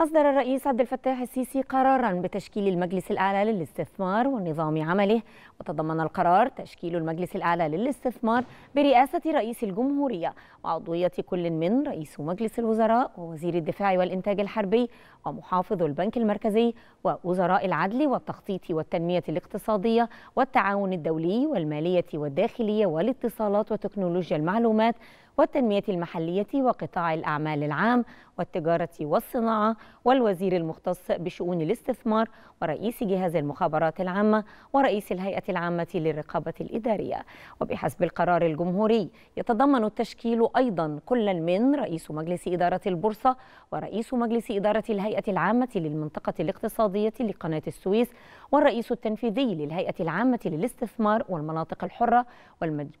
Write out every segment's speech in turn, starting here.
أصدر الرئيس عبد الفتاح السيسي قرارا بتشكيل المجلس الأعلى للاستثمار ونظام عمله وتضمن القرار تشكيل المجلس الأعلى للاستثمار برئاسة رئيس الجمهورية وعضوية كل من رئيس مجلس الوزراء ووزير الدفاع والإنتاج الحربي ومحافظ البنك المركزي ووزراء العدل والتخطيط والتنمية الاقتصادية والتعاون الدولي والمالية والداخلية والاتصالات وتكنولوجيا المعلومات والتنمية المحلية وقطاع الأعمال العام والتجارة والصناعة والوزير المختص بشؤون الاستثمار ورئيس جهاز المخابرات العامة ورئيس الهيئة العامة للرقابة الإدارية وبحسب القرار الجمهوري يتضمن التشكيل أيضا كل من رئيس مجلس إدارة البورصة ورئيس مجلس إدارة الهيئة العامة للمنطقة الاقتصادية لقناة السويس والرئيس التنفيذي للهيئة العامة للاستثمار والمناطق الحرة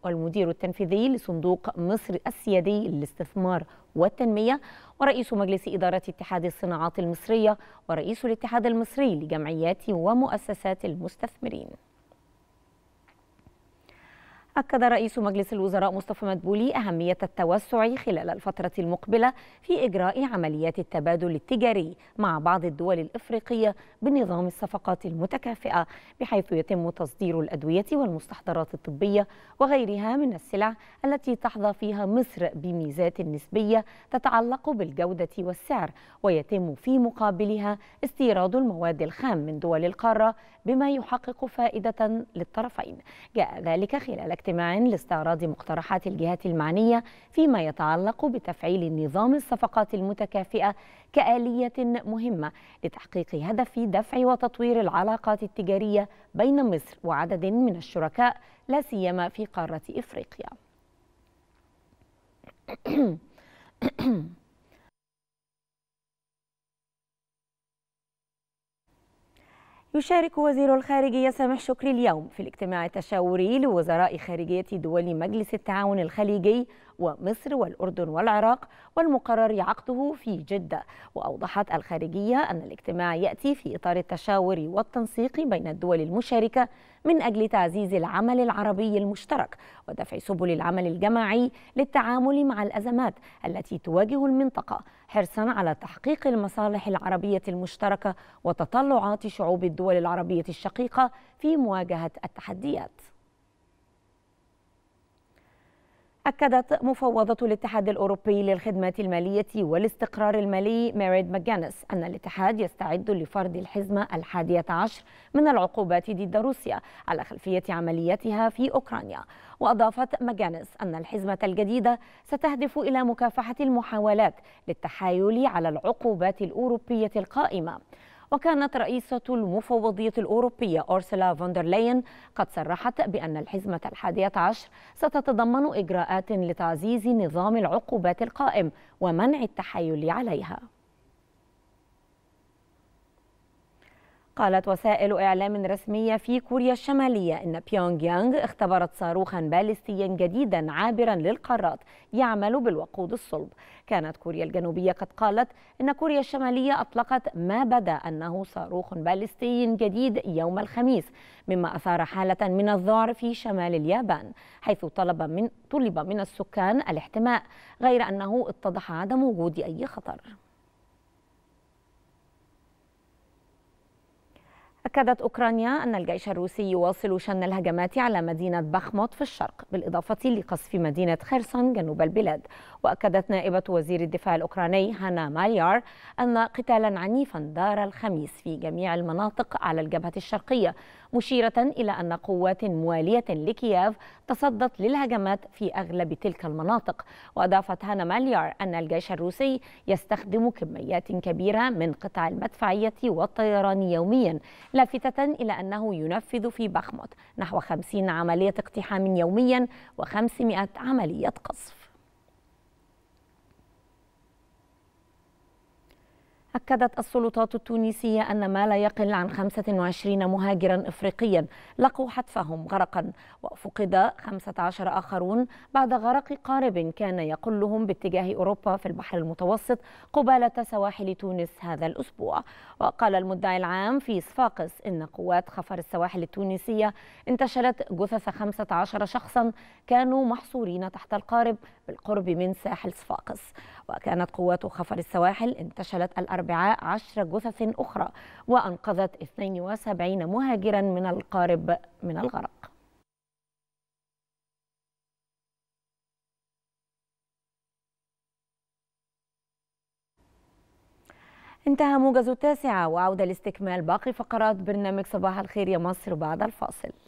والمدير التنفيذي لصندوق مصر السيادي للاستثمار والتنمية ورئيس مجلس إدارة اتحاد الصناعات المصرية ورئيس الاتحاد المصري لجمعيات ومؤسسات المستثمرين أكد رئيس مجلس الوزراء مصطفى مدبولي أهمية التوسع خلال الفترة المقبلة في إجراء عمليات التبادل التجاري مع بعض الدول الإفريقية بنظام الصفقات المتكافئة بحيث يتم تصدير الأدوية والمستحضرات الطبية وغيرها من السلع التي تحظى فيها مصر بميزات نسبية تتعلق بالجودة والسعر ويتم في مقابلها استيراد المواد الخام من دول القارة بما يحقق فائدة للطرفين جاء ذلك خلال اجتماع لاستعراض مقترحات الجهات المعنية فيما يتعلق بتفعيل نظام الصفقات المتكافئة كآلية مهمة لتحقيق هدف دفع وتطوير العلاقات التجارية بين مصر وعدد من الشركاء لا سيما في قارة إفريقيا. يشارك وزير الخارجية سامح شكري اليوم في الاجتماع التشاوري لوزراء خارجية دول مجلس التعاون الخليجي ومصر والأردن والعراق والمقرر عقده في جدة وأوضحت الخارجية أن الاجتماع يأتي في إطار التشاور والتنسيق بين الدول المشاركة من أجل تعزيز العمل العربي المشترك ودفع سبل العمل الجماعي للتعامل مع الأزمات التي تواجه المنطقة حرصا على تحقيق المصالح العربية المشتركة وتطلعات شعوب الدول العربية الشقيقة في مواجهة التحديات أكدت مفوضة الاتحاد الأوروبي للخدمة المالية والاستقرار المالي ميريد ماجانس أن الاتحاد يستعد لفرض الحزمة الحادية عشر من العقوبات ضد روسيا على خلفية عملياتها في أوكرانيا وأضافت ماجانس أن الحزمة الجديدة ستهدف إلى مكافحة المحاولات للتحايل على العقوبات الأوروبية القائمة وكانت رئيسة المفوضية الأوروبية أورسلا فوندرلاين قد صرحت بأن الحزمة الحادية عشر ستتضمن إجراءات لتعزيز نظام العقوبات القائم ومنع التحايل عليها قالت وسائل إعلام رسمية في كوريا الشمالية إن بيونغ يانغ اختبرت صاروخا باليستيا جديدا عابرا للقارات يعمل بالوقود الصلب كانت كوريا الجنوبية قد قالت إن كوريا الشمالية أطلقت ما بدا أنه صاروخ باليستي جديد يوم الخميس مما أثار حالة من الذعر في شمال اليابان حيث طلب من طلب من السكان الاحتماء غير أنه اتضح عدم وجود أي خطر أكدت أوكرانيا أن الجيش الروسي يواصل شن الهجمات على مدينة بخموت في الشرق بالإضافة لقصف مدينة خيرسون جنوب البلاد وأكدت نائبة وزير الدفاع الأوكراني هانا ماليار أن قتالا عنيفا دار الخميس في جميع المناطق على الجبهة الشرقية مشيرة إلى أن قوات موالية لكييف تصدت للهجمات في أغلب تلك المناطق وأضافت هانا ماليار أن الجيش الروسي يستخدم كميات كبيرة من قطع المدفعية والطيران يوميا لافتة إلى أنه ينفذ في بخموت نحو 50 عملية اقتحام يوميا و500 عملية قصف أكدت السلطات التونسية أن ما لا يقل عن 25 مهاجرا إفريقيا لقوا حتفهم غرقا وفقد 15 آخرون بعد غرق قارب كان يقلهم باتجاه أوروبا في البحر المتوسط قبالة سواحل تونس هذا الأسبوع وقال المدعي العام في صفاقس إن قوات خفر السواحل التونسية انتشلت جثث 15 شخصا كانوا محصورين تحت القارب بالقرب من ساحل صفاقس وكانت قوات خفر السواحل انتشلت الأربعاء عشر جثث أخرى وأنقذت 72 مهاجرا من القارب من الغرق انتهى موجز التاسعة وعودة لاستكمال باقي فقرات برنامج صباح الخير يا مصر بعد الفاصل